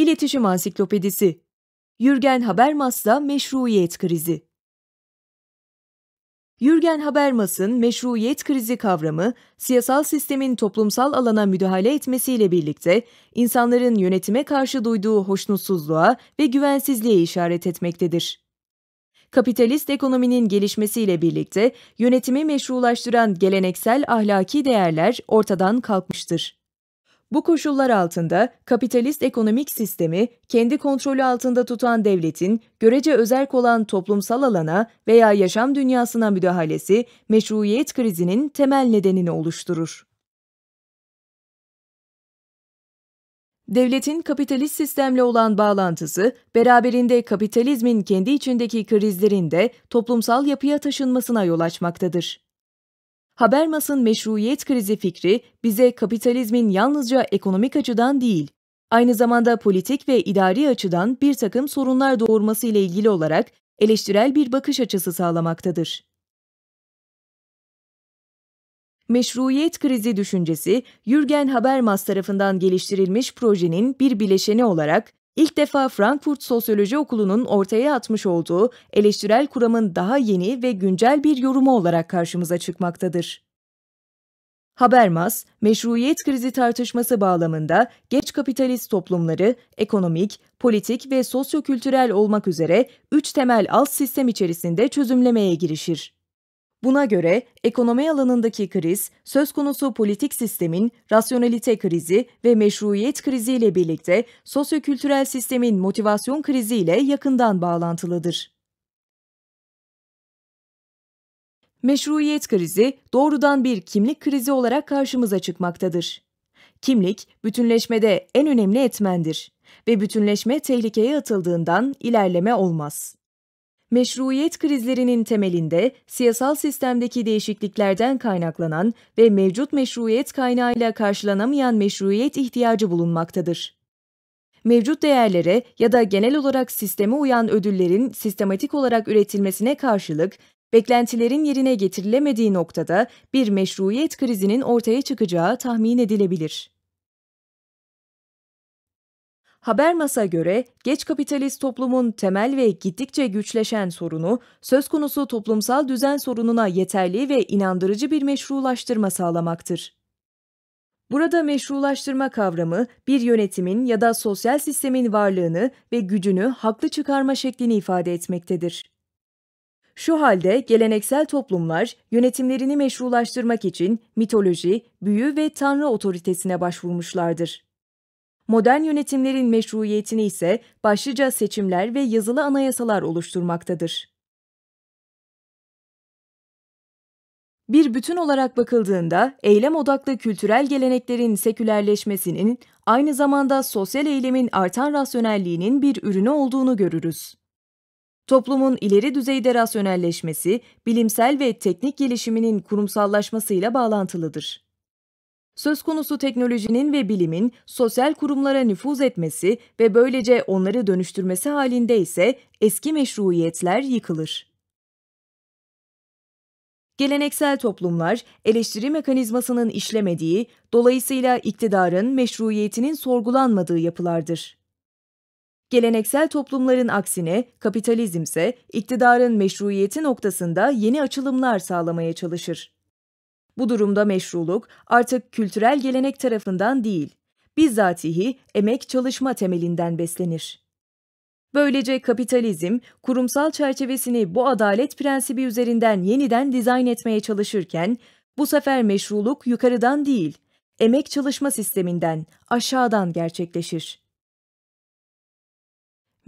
İletişim Ansiklopedisi Yürgen Habermas'la Meşruiyet Krizi Yürgen Habermas'ın meşruiyet krizi kavramı, siyasal sistemin toplumsal alana müdahale etmesiyle birlikte insanların yönetime karşı duyduğu hoşnutsuzluğa ve güvensizliğe işaret etmektedir. Kapitalist ekonominin gelişmesiyle birlikte yönetimi meşrulaştıran geleneksel ahlaki değerler ortadan kalkmıştır. Bu koşullar altında kapitalist ekonomik sistemi kendi kontrolü altında tutan devletin görece özerk olan toplumsal alana veya yaşam dünyasına müdahalesi meşruiyet krizinin temel nedenini oluşturur. Devletin kapitalist sistemle olan bağlantısı, beraberinde kapitalizmin kendi içindeki krizlerin de toplumsal yapıya taşınmasına yol açmaktadır. Habermas'ın meşruiyet krizi fikri bize kapitalizmin yalnızca ekonomik açıdan değil, aynı zamanda politik ve idari açıdan bir takım sorunlar doğurması ile ilgili olarak eleştirel bir bakış açısı sağlamaktadır. Meşruiyet krizi düşüncesi, Jürgen Habermas tarafından geliştirilmiş projenin bir bileşeni olarak ilk defa Frankfurt Sosyoloji Okulu'nun ortaya atmış olduğu eleştirel kuramın daha yeni ve güncel bir yorumu olarak karşımıza çıkmaktadır. Habermas, meşruiyet krizi tartışması bağlamında geç kapitalist toplumları ekonomik, politik ve sosyokültürel olmak üzere üç temel alt sistem içerisinde çözümlemeye girişir. Buna göre ekonomi alanındaki kriz, söz konusu politik sistemin rasyonelite krizi ve meşruiyet kriziyle birlikte sosyokültürel sistemin motivasyon kriziyle yakından bağlantılıdır. Meşruiyet krizi doğrudan bir kimlik krizi olarak karşımıza çıkmaktadır. Kimlik, bütünleşmede en önemli etmendir ve bütünleşme tehlikeye atıldığından ilerleme olmaz meşruiyet krizlerinin temelinde siyasal sistemdeki değişikliklerden kaynaklanan ve mevcut meşruiyet kaynağıyla karşılanamayan meşruiyet ihtiyacı bulunmaktadır. Mevcut değerlere ya da genel olarak sisteme uyan ödüllerin sistematik olarak üretilmesine karşılık beklentilerin yerine getirilemediği noktada bir meşruiyet krizinin ortaya çıkacağı tahmin edilebilir. Habermas'a göre geç kapitalist toplumun temel ve gittikçe güçleşen sorunu, söz konusu toplumsal düzen sorununa yeterli ve inandırıcı bir meşrulaştırma sağlamaktır. Burada meşrulaştırma kavramı bir yönetimin ya da sosyal sistemin varlığını ve gücünü haklı çıkarma şeklini ifade etmektedir. Şu halde geleneksel toplumlar yönetimlerini meşrulaştırmak için mitoloji, büyü ve tanrı otoritesine başvurmuşlardır. Modern yönetimlerin meşruiyetini ise başlıca seçimler ve yazılı anayasalar oluşturmaktadır. Bir bütün olarak bakıldığında eylem odaklı kültürel geleneklerin sekülerleşmesinin aynı zamanda sosyal eylemin artan rasyonelliğinin bir ürünü olduğunu görürüz. Toplumun ileri düzeyde rasyonelleşmesi, bilimsel ve teknik gelişiminin kurumsallaşmasıyla bağlantılıdır. Söz konusu teknolojinin ve bilimin sosyal kurumlara nüfuz etmesi ve böylece onları dönüştürmesi halinde ise eski meşruiyetler yıkılır. Geleneksel toplumlar eleştiri mekanizmasının işlemediği, dolayısıyla iktidarın meşruiyetinin sorgulanmadığı yapılardır. Geleneksel toplumların aksine kapitalizm ise iktidarın meşruiyeti noktasında yeni açılımlar sağlamaya çalışır. Bu durumda meşruluk artık kültürel gelenek tarafından değil, bizzatihi emek çalışma temelinden beslenir. Böylece kapitalizm, kurumsal çerçevesini bu adalet prensibi üzerinden yeniden dizayn etmeye çalışırken, bu sefer meşruluk yukarıdan değil, emek çalışma sisteminden, aşağıdan gerçekleşir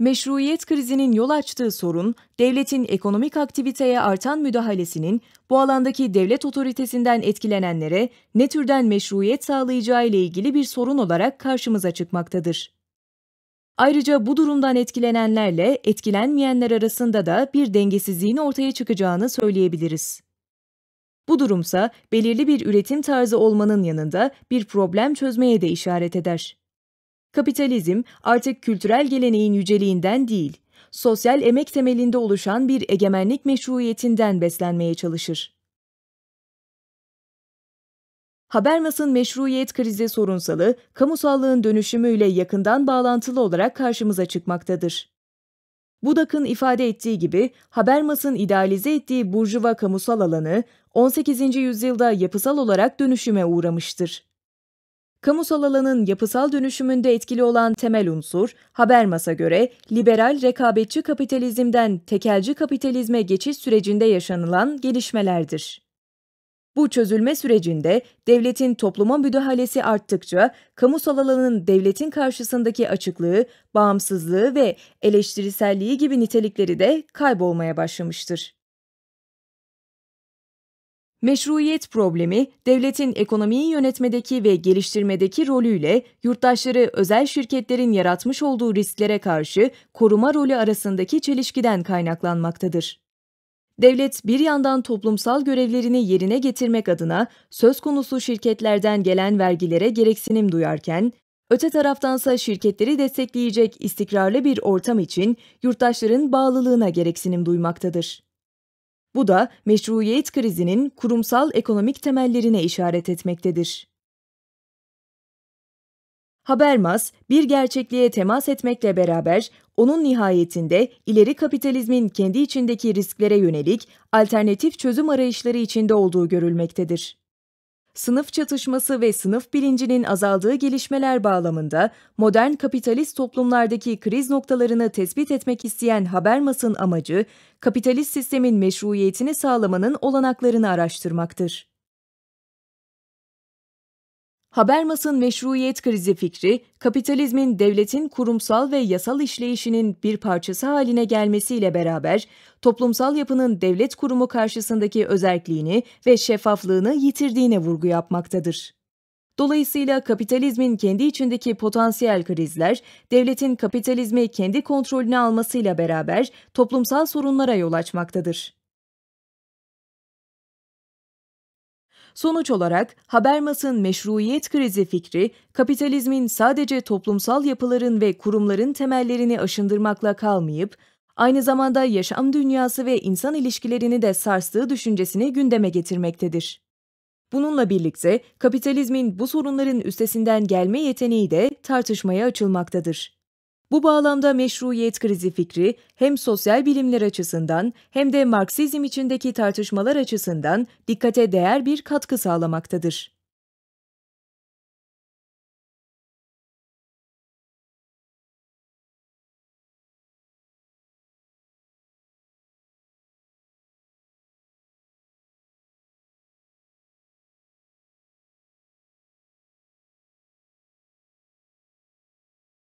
meşruiyet krizinin yol açtığı sorun, devletin ekonomik aktiviteye artan müdahalesinin bu alandaki devlet otoritesinden etkilenenlere ne türden meşruiyet sağlayacağı ile ilgili bir sorun olarak karşımıza çıkmaktadır. Ayrıca bu durumdan etkilenenlerle etkilenmeyenler arasında da bir dengesizliğin ortaya çıkacağını söyleyebiliriz. Bu durumsa belirli bir üretim tarzı olmanın yanında bir problem çözmeye de işaret eder. Kapitalizm artık kültürel geleneğin yüceliğinden değil, sosyal emek temelinde oluşan bir egemenlik meşruiyetinden beslenmeye çalışır. Habermas'ın meşruiyet krizi sorunsalı, kamusallığın dönüşümüyle yakından bağlantılı olarak karşımıza çıkmaktadır. Budak'ın ifade ettiği gibi Habermas'ın idealize ettiği burjuva kamusal alanı 18. yüzyılda yapısal olarak dönüşüme uğramıştır. Kamusal alanın yapısal dönüşümünde etkili olan temel unsur, Habermas'a göre liberal rekabetçi kapitalizmden tekelci kapitalizme geçiş sürecinde yaşanılan gelişmelerdir. Bu çözülme sürecinde devletin topluma müdahalesi arttıkça kamusal alanın devletin karşısındaki açıklığı, bağımsızlığı ve eleştiriselliği gibi nitelikleri de kaybolmaya başlamıştır. Meşruiyet problemi, devletin ekonomiyi yönetmedeki ve geliştirmedeki rolüyle yurttaşları özel şirketlerin yaratmış olduğu risklere karşı koruma rolü arasındaki çelişkiden kaynaklanmaktadır. Devlet bir yandan toplumsal görevlerini yerine getirmek adına söz konusu şirketlerden gelen vergilere gereksinim duyarken, öte taraftansa şirketleri destekleyecek istikrarlı bir ortam için yurttaşların bağlılığına gereksinim duymaktadır. Bu da meşruiyet krizinin kurumsal ekonomik temellerine işaret etmektedir. Habermas, bir gerçekliğe temas etmekle beraber onun nihayetinde ileri kapitalizmin kendi içindeki risklere yönelik alternatif çözüm arayışları içinde olduğu görülmektedir sınıf çatışması ve sınıf bilincinin azaldığı gelişmeler bağlamında modern kapitalist toplumlardaki kriz noktalarını tespit etmek isteyen Habermas'ın amacı, kapitalist sistemin meşruiyetini sağlamanın olanaklarını araştırmaktır. Habermas'ın meşruiyet krizi fikri, kapitalizmin devletin kurumsal ve yasal işleyişinin bir parçası haline gelmesiyle beraber toplumsal yapının devlet kurumu karşısındaki özerkliğini ve şeffaflığını yitirdiğine vurgu yapmaktadır. Dolayısıyla kapitalizmin kendi içindeki potansiyel krizler, devletin kapitalizmi kendi kontrolüne almasıyla beraber toplumsal sorunlara yol açmaktadır. Sonuç olarak Habermas'ın meşruiyet krizi fikri, kapitalizmin sadece toplumsal yapıların ve kurumların temellerini aşındırmakla kalmayıp, aynı zamanda yaşam dünyası ve insan ilişkilerini de sarstığı düşüncesini gündeme getirmektedir. Bununla birlikte kapitalizmin bu sorunların üstesinden gelme yeteneği de tartışmaya açılmaktadır. Bu bağlamda meşruiyet krizi fikri hem sosyal bilimler açısından hem de Marksizm içindeki tartışmalar açısından dikkate değer bir katkı sağlamaktadır.